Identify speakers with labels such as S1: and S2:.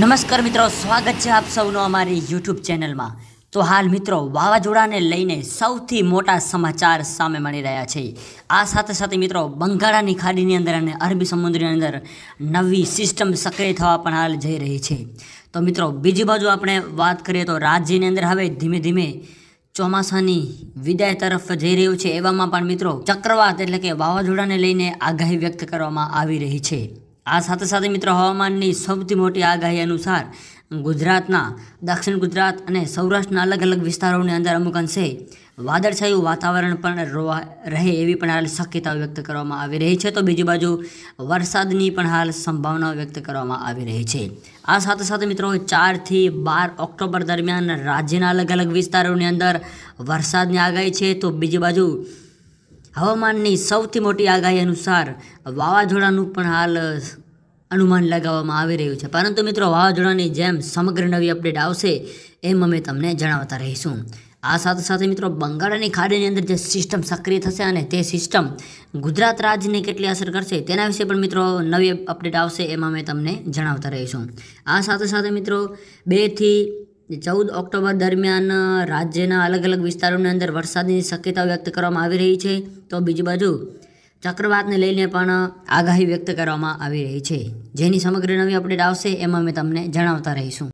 S1: નમસ્કાર મિત્રો સ્વાગત છે આપ સૌનો અમારી યુટ્યુબ ચેનલમાં તો હાલ મિત્રો વાવાઝોડાને લઈને સૌથી મોટા સમાચાર સામે મળી રહ્યા છે આ સાથે સાથે મિત્રો બંગાળાની ખાડીની અંદર અને અરબી સમુદ્રની અંદર નવી સિસ્ટમ સક્રિય થવા પણ હાલ જઈ રહી છે તો મિત્રો બીજી બાજુ આપણે વાત કરીએ તો રાજ્યની અંદર હવે ધીમે ધીમે ચોમાસાની વિદાય તરફ જઈ રહ્યું છે એવામાં પણ મિત્રો ચક્રવાત એટલે કે વાવાઝોડાને લઈને આગાહી વ્યક્ત કરવામાં આવી રહી છે આ સાથે સાથે મિત્રો હવામાનની સૌથી મોટી આગાહી અનુસાર ગુજરાતના દક્ષિણ ગુજરાત અને સૌરાષ્ટ્રના અલગ અલગ વિસ્તારોની અંદર અમુક અંશે વાદળછાયું વાતાવરણ પણ રહે એવી પણ હાલ શક્યતા વ્યક્ત કરવામાં આવી રહી છે તો બીજી બાજુ વરસાદની પણ હાલ સંભાવના વ્યક્ત કરવામાં આવી રહી છે આ સાથે સાથે મિત્રો ચારથી બાર ઓક્ટોબર દરમિયાન રાજ્યના અલગ અલગ વિસ્તારોની અંદર વરસાદની આગાહી છે તો બીજી બાજુ હવામાનની સૌથી મોટી આગાહી અનુસાર વાવાઝોડાનું પણ હાલ અનુમાન લગાવવામાં આવી રહ્યું છે પરંતુ મિત્રો વાવાઝોડાની જેમ સમગ્ર નવી અપડેટ આવશે એમ અમે તમને જણાવતા રહીશું આ સાથે સાથે મિત્રો બંગાળની ખાડીની અંદર જે સિસ્ટમ સક્રિય થશે અને તે સિસ્ટમ ગુજરાત રાજ્યને કેટલી અસર કરશે તેના વિશે પણ મિત્રો નવી અપડેટ આવશે એમાં અમે તમને જણાવતા રહીશું આ સાથે સાથે મિત્રો બેથી ચૌદ ઓક્ટોબર દરમિયાન રાજ્યના અલગ અલગ વિસ્તારોની અંદર વરસાદની શક્યતા વ્યક્ત કરવામાં આવી રહી છે તો બીજી બાજુ ચક્રવાતને લઈને પણ આગાહી વ્યક્ત કરવામાં આવી રહી છે જેની સમગ્ર નવી અપડેટ આવશે એમાં અમે તમને જણાવતા રહીશું